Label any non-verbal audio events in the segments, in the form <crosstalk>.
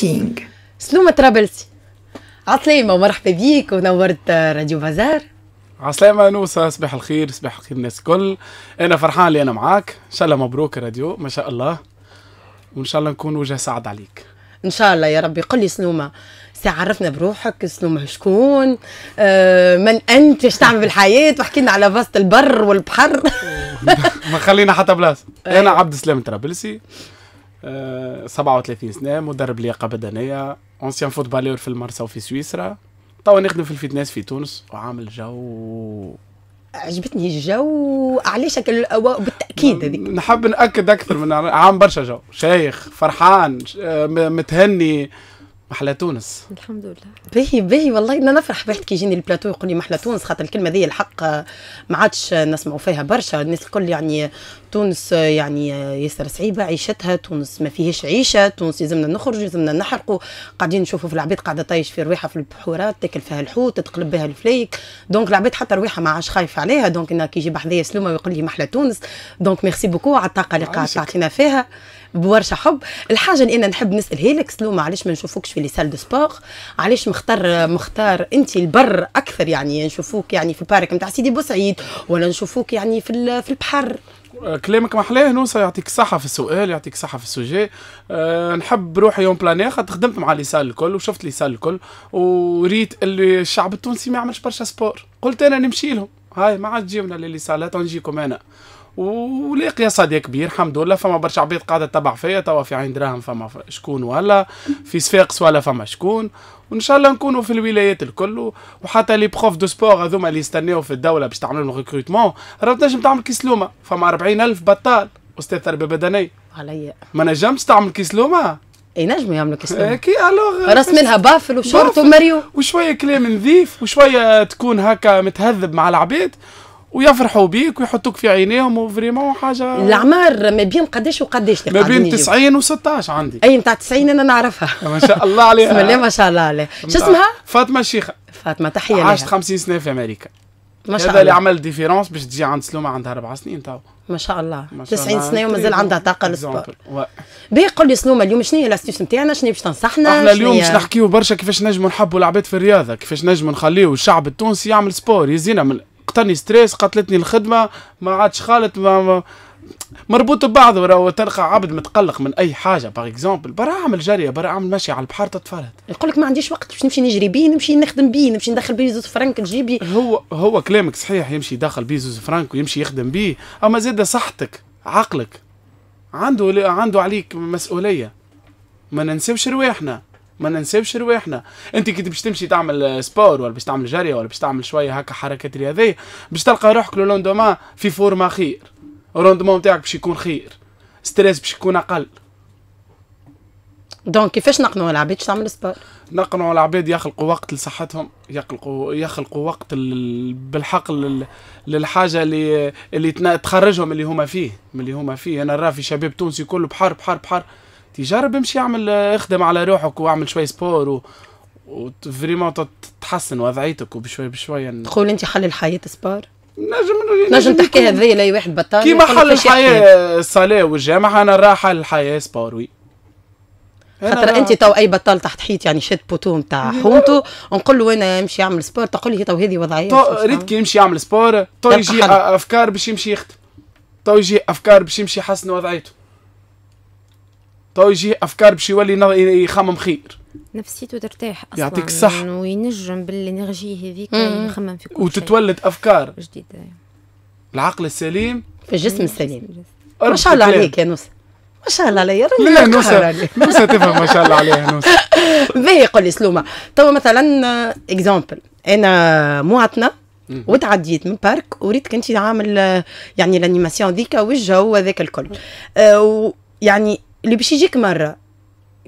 كوتشينغ سلومة ترابلسي عسلامة ومرحبا بيك ونورت راديو بازار عسلامة نوسة صباح الخير صباح الخير الناس الكل أنا فرحان اللي أنا معاك إن شاء الله مبروك راديو ما شاء الله وإن شاء الله نكون وجه سعد عليك إن شاء الله يا ربي قل لي سلومة عرفنا بروحك سلومة شكون آه من أنت اش تعمل بالحياة وحكي لنا على بسط البر والبحر <laughs> ما خلينا حتى بلاصة أنا إيه. عبد السلام ترابلسي 37 آه، سنه مدرب لياقه بدنيه اونسيان فوتبالور في المرسى وفي سويسرا توا نخدم في الفيتنس في تونس وعامل جو عجبتني الجو علاش بالتاكيد هذيك نحب ناكد اكثر من عام برشا جو شيخ فرحان آه، متهني محلى تونس الحمد لله باهي باهي والله انا نفرح بحد كي يجيني البلاتو يقول لي محلى تونس خاطر الكلمه ذي الحق ما عادش نسمعوا فيها برشا الناس الكل يعني تونس يعني ياسر صعيبه عيشتها تونس ما فيهاش عيشه تونس لازمنا نخرج لازمنا نحرقوا قاعدين نشوفوا في العباد قاعده طايش في رويحه في البحورات تاكل فيها الحوت تقلب بها الفليك دونك العباد حتى رويحه ما عادش خايف عليها دونك انا كي يجي بحذايا سلومه ويقول لي محلى تونس دونك ميرسي بوكو على الطاقه اللي قاعد تعطينا فيها بورشة حب الحاجه اللي انا نحب نسالها لك سلومه علاش ما نشوفوكش في لي سال دو سبور علاش مختار مختار انت البر اكثر يعني نشوفوك يعني في البارك نتاع سيدي بوسعيد ولا نشوفوك يعني في في البحر أه، كلامك محلاه نوسا يعطيك الصحة في السؤال يعطيك الصحة في السوجي أه نحب روحي يوم بلانير خاطر خدمت مع لي سال الكل وشفت لي سال الكل وريت اللي الشعب التونسي ما يعملش برشا سبور قلت انا نمشي لهم هاي ما عاد تجيونا لي سالات نجيكم انا ولاقي صدى كبير الحمد لله فما برشا عباد قاعده تبع فيا توا في عين دراهم فما شكون ولا في صفاقس ولا فما شكون وان شاء الله نكونوا في الولايات الكل وحتى لي بروف دو سبور هذوما اللي يستناو في الدوله باش تعملوا ريكروتمون راه تنجم تعمل كيس لومه فما 40000 بطال استاذ تربيه بدنيه عليا ما نجمش تعمل كيس لومه اي نجموا يعملوا كيس إيه، كي الوغ راس منها بافل وشورت وماريو وشويه كلام نظيف وشويه تكون هكا متهذب مع العباد ويفرحوا بيك ويحطوك في عينيهم وفريمون حاجه الاعمار ما بين قداش وقداش ما بين 90 و16 عندي اي نتاع 90 انا نعرفها <laughs> ما شاء الله عليها بسم الله ما شاء الله عليها شو اسمها؟ فاطمه الشيخه فاطمه تحيه عاشت 50 سنه في امريكا ما شاء الله هذا اللي عمل ديفيرونس باش تجي عند سلومه عندها اربع سنين تو ما شاء الله 90 سنه ومازال عندها طاقه للسبور باهي قول لي سلومه اليوم شنو هي الاستيوس نتاعنا شنو باش تنصحنا احنا اليوم باش نحكيو برشا كيفاش نجمو نحبوا العباد في الرياضه كيفاش نجمو نخليو الشعب التونسي يعمل سبور يزينا من عطاني ستريس قتلتني الخدمه ما عادش خالط ما, ما مربوط ببعضه راهو تلقى عبد متقلق من اي حاجه باغ اكزومبل برا اعمل جريه برا اعمل مشي على البحر تتفرد يقول لك ما عنديش وقت باش نمشي نجري بيه نمشي نخدم بيه نمشي ندخل بيه زوز فرانك تجيبي هو هو كلامك صحيح يمشي يدخل بيه زوز فرانك ويمشي يخدم بيه اما زاد صحتك عقلك عنده عنده عليك مسؤوليه ما ننساوش رواحنا ما ننساوش رواحنا انت كي باش تمشي تعمل سبور ولا باش تعمل جري ولا باش تعمل شويه هكا حركات رياضيه باش تلقى روحك لو لوندوما في فورما خير الروندمون نتاعك باش يكون خير ستريس باش يكون اقل دونك كيفاش نقنعوا العباد باش تعمل سبور نقنعوا العباد يخلقوا وقت لصحتهم يخلقوا يخلقوا وقت بالحق للحاجه اللي اللي تخرجهم اللي هما فيه من اللي هما فيه انا راه في شباب تونسي كله بحر بحر بحر تجرب امشي اعمل آه، اخدم على روحك واعمل شوي سبور و... وفريمون تتحسن وضعيتك وبشوي بشوي يعني. تقول انت حل الحياه سبور يعني نجم نجم تحكي هذايا لاي واحد بطال كيما حل الحياه الصلاه والجامعه انا راح حل الحياه سبور وي خاطر انت تو اي بطال تحت حيط يعني شاد بوتو نتاع يعني حومته نقول له انا امشي اعمل سبور تقول لي تو هذه وضعيه ريت كي يمشي يعمل سبور تو يجي افكار باش يمشي يخدم تو يجي افكار باش يمشي يحسن وضعيته تو طيب يجيه افكار باش يولي يخمم خير نفسيته ترتاح اصلا يعطيك الصح وينجم بالانرجي هذيك يخمم في كل وتتولد شيء. افكار جديده العقل السليم في الجسم السليم ما شاء الله عليك يا نوسه ما شاء الله عليا راني لا نوسة نوسة تفهم ما شاء الله عليها نوسة <laughs> باهي قول لي سلومه تو طيب، مثلا اكزامبل انا مواطنه وتعديت من بارك وريتك انت عامل يعني الانيماسيون ذيك والجو هذاك الكل أه، يعني اللي باش يجيك مره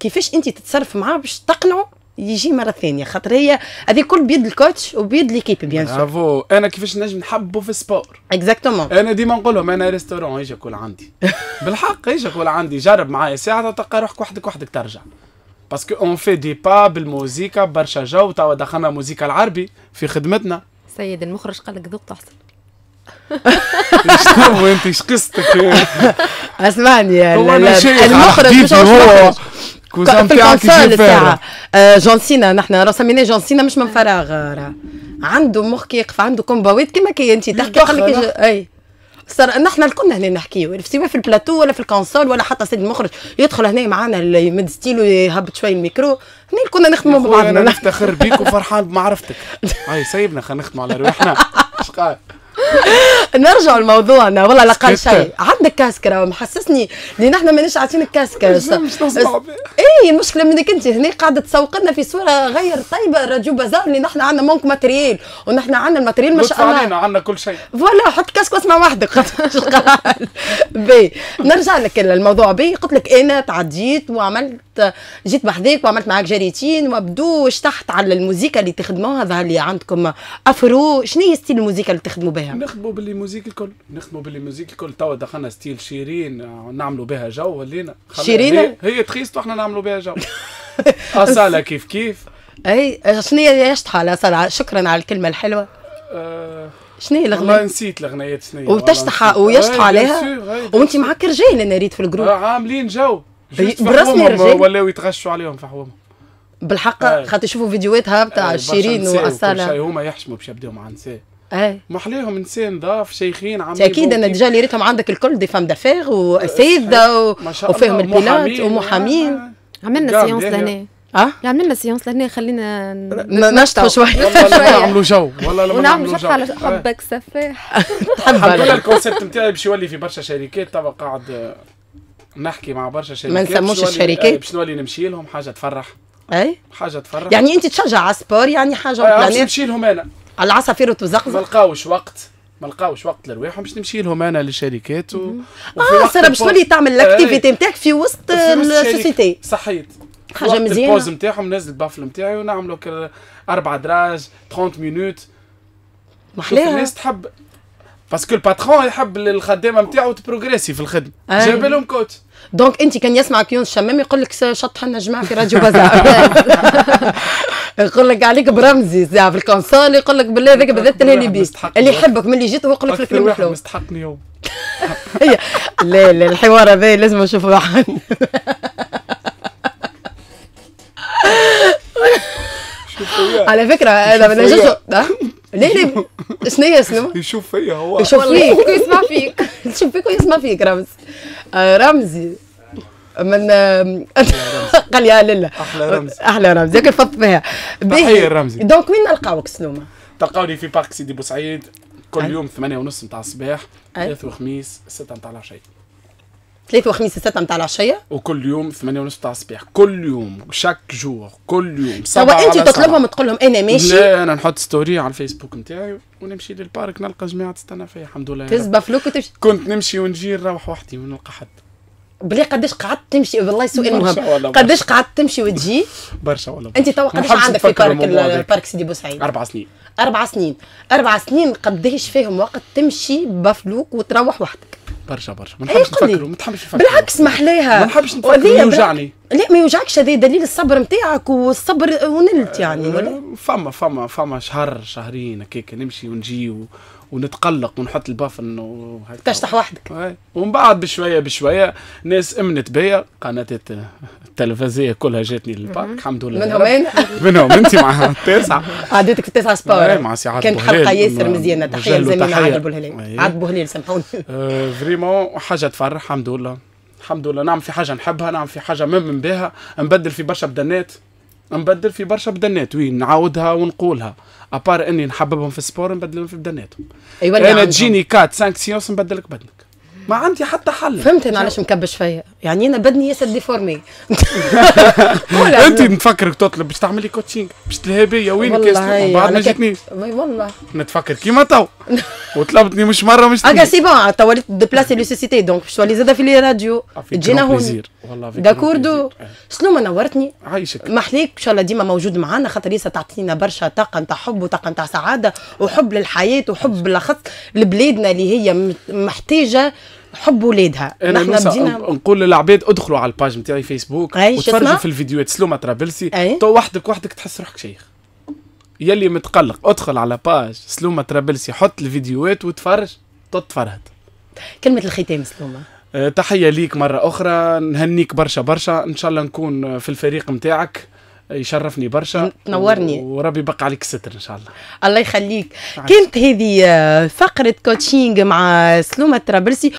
كيفاش انت تتصرف معاه باش تقنعه يجي مره ثانيه خاطر هي هذه كل بيد الكوتش وبيد ليكيب بيان سور برافو انا كيفاش نجم نحبه في السبور اكزاكتومون انا ديما نقول لهم انا ريستورون يجي اكل عندي <laughs> بالحق يجي اكل عندي جرب معايا ساعه تلقى روحك وحدك وحدك ترجع باسكو اون في دي با بالموزيكا برشا جو توا دخلنا موزيكا العربي في خدمتنا سيد المخرج قال لك ذوق تحصل <laughs> شنو انت ايش قصتك <laughs> اسمعني يا المخرج مش هو كوزان تاعك كيفاه جون سينا نحن رسمينا جون سينا مش من فراغ عنده مخ كيقف عنده كومباويت كما كي انت تحكي يقول لك اي صار نحن الكلنا هنا نحكيو سواء في البلاتو ولا في الكونسول ولا حتى سيد المخرج يدخل هنا معانا يمد ستيلو يهبط شويه الميكرو هنا كنا نخدموا مع بعضنا نفتخر بيك وفرحان بمعرفتك هاي سيبنا خلينا نخدموا على روحنا <laughs> نرجع لموضوعنا والله لقال شيء عندك كاسكرة محسسني لان احنا ماناش عارفين الكاسكرة مش نسمع اي المشكلة منك انت هنا قاعدة تسوق لنا في صورة غير طيبة راديو بازار اللي نحن عندنا مونك ماتريال ونحن عندنا الماتريال ما شاء الله علينا عندنا كل شيء فوالا حط كاسك واسمع وحدك <laughs> بي نرجع لك الموضوع بي قلت لك انا تعديت وعملت جيت بحذاك وعملت معاك جريتين وبدو تحت على الموزيكا اللي تخدموها ظهر لي عندكم افرو شنو هي ستيل الموزيكا اللي تخدموا بها؟ نخدموا باللي بالموزيك الكل نخدموا بالموزيك الكل توا دخلنا ستيل شيرين آه، نعملوا بها جو ولينا شيرين هي, هي تخيست واحنا نعملوا بها جو <laughs> اصاله كيف كيف اي شنو هي تحال اصاله شكرا على الكلمه الحلوه آه، شنو هي الاغنيه؟ والله نسيت الاغنيات شنو هي وتشطح ويشطح عليها وانت معك رجال انا ريت في الجروب آه، عاملين جو برسمي رجال ولاو يتغشوا عليهم في حوامهم بالحق خاطر يشوفوا فيديوهاتها بتاع شيرين واصاله هما يحشموا باش يبداو مع نساء ايه ما احلاهم انسان ضاف شيخين عم اكيد انا ديجا اللي ريتهم عندك الكل دي فام دافير واساتذه و... وفاهم البيلات ومحامين عملنا سيونس لهنا اه عملنا سيونس لهنا خلينا نشطحوا شويه <laughs> نعملوا جو والله لما نعملوا جو على حبك إيه. سفاح <laughs> الحمد لله الكونسيبت نتاعي باش يولي في برشا شركات توا قاعد نحكي مع برشا شركات ما نسموش الشركات باش نولي نمشي لهم حاجه تفرح اي حاجه تفرح يعني انت تشجع على السبور يعني حاجه إيه، بلانيت نمشي لهم انا على العصافير وتزقزق ما لقاوش وقت ما لقاوش وقت لرواحهم باش نمشي لهم انا للشركات و... اه صار باش تولي تعمل الاكتيفيتي نتاعك في وسط السوسيتي صحيت حاجه مزيانه البوز نتاعهم نزل البافل نتاعي ونعملوا اربع دراج 30 مينوت محلاها الناس تحب باسكو الباترون يحب الخدامه نتاعو تبروغريسي في الخدمه أيه. جاب لهم كوت دونك انت كان يسمعك يونس الشمام يقول لك شطح لنا جماعه في راديو بازار <laughs> يقول لك عليك برمزي ساعة في الكونسول يقول لك بالله هذاك بالذات تنهني اللي بيه اللي يحبك من اللي جيت هو يقول لك الكلمه حلوه مستحقني يوم لا لا الحوار هذا لازم نشوفه عنه على فكره هذا ما نجمش ليه ليه شنو هي شنو؟ يشوف فيا هو يشوف فيك ويسمع فيك يشوف فيك ويسمع فيك رمزي آه، رمزي من <laughs> قال يا لاله احلى رمز احلى رمز ياك الفط فيها تحيه الرمزي دونك وين نلقاوك سنوما؟ تلقاوني في بارك سيدي بوسعيد كل يوم ثمانية ونص نتاع الصباح ثلاث وخميس ستة نتاع العشيه ثلاثة وخميس ستة نتاع العشية وكل يوم ثمانية ونص نتاع الصباح كل يوم شاك جور كل يوم سواء انت تطلبهم تقول لهم انا ماشي لا انا نحط ستوري على الفيسبوك نتاعي ونمشي للبارك نلقى جماعة تستنى فيا الحمد لله تزبى فلوك وتمشي كنت نمشي ونجي نروح وحدي ونلقى حد بلي قداش قعدت تمشي والله سؤال مهم قداش قعدت تمشي وتجي برشا والله انت توا قداش عندك في بارك بارك سيدي بوسعيد اربع سنين اربع سنين اربع سنين قداش فيهم وقت تمشي بفلوك وتروح وحدك برشا برشا ما نحبش نفكروا ما نحبش نفكروا بالعكس محلاها ما نحبش نفكروا يوجعني لا ما يوجعكش هذا دليل الصبر نتاعك والصبر ونلت يعني ولا فما فما فما شهر شهرين هكاك نمشي ونجي ونتقلق ونحط البافن وهكذا تشطح وحدك ومن بعد بشويه بشويه ناس امنت بيا قناه التلفزيه كلها جاتني للباك الحمد لله منهم انا منهم انت مع التاسعه عديتك في التاسعه سبور مع سي كانت حلقه ياسر مزيانه تحيه لزميلنا عادل بوهليل عادل بوهليل سامحوني فريمون آه، حاجه تفرح الحمد لله الحمد لله نعم في حاجه نحبها نعم في حاجه مؤمن بها نبدل في برشا بدنات نبدل في برشا بدنات وين نعاودها ونقولها ابار اني نحببهم في السبور نبدلهم في بدناتهم ايوا انا تجيني 4 5 سيونس نبدلك بدنك ما عندي حتى حل فهمت انا علاش مكبش فيا يعني انا بدني ياسر ديفورمي <laughs> انت نفكرك تطلب باش تعملي كوتشينغ باش بيا وين كاس بعد ما جاتنيش والله نتفكر كيما تو وطلبتني مش مره مش اكا سي بون تو وليت ديبلاسي لو سوسيتي دونك باش تولي زاده في لي راديو ah, جينا هون والله دو شنو ما نورتني عايشك محليك ان شاء الله ديما موجود معنا خاطر ياسر تعطينا برشا طاقه نتاع حب وطاقه نتاع سعاده وحب للحياه وحب بالاخص لبلادنا اللي هي محتاجه حب ولادها نحن بدينا نقول للعباد ادخلوا على الباج نتاعي فيسبوك وتفرجوا في الفيديوهات سلومه ترابلسي تو وحدك وحدك تحس روحك شيخ يلي متقلق ادخل على باج سلومه ترابلسي حط الفيديوهات وتفرج تتفرهد كلمه الختام سلومه أه، تحيه ليك مره اخرى نهنيك برشا برشا ان شاء الله نكون في الفريق نتاعك يشرفني برشا تنورني وربي يبقى عليك الستر ان شاء الله الله يخليك عشان. كانت هذه آه، فقره كوتشينج مع سلومه ترابلسي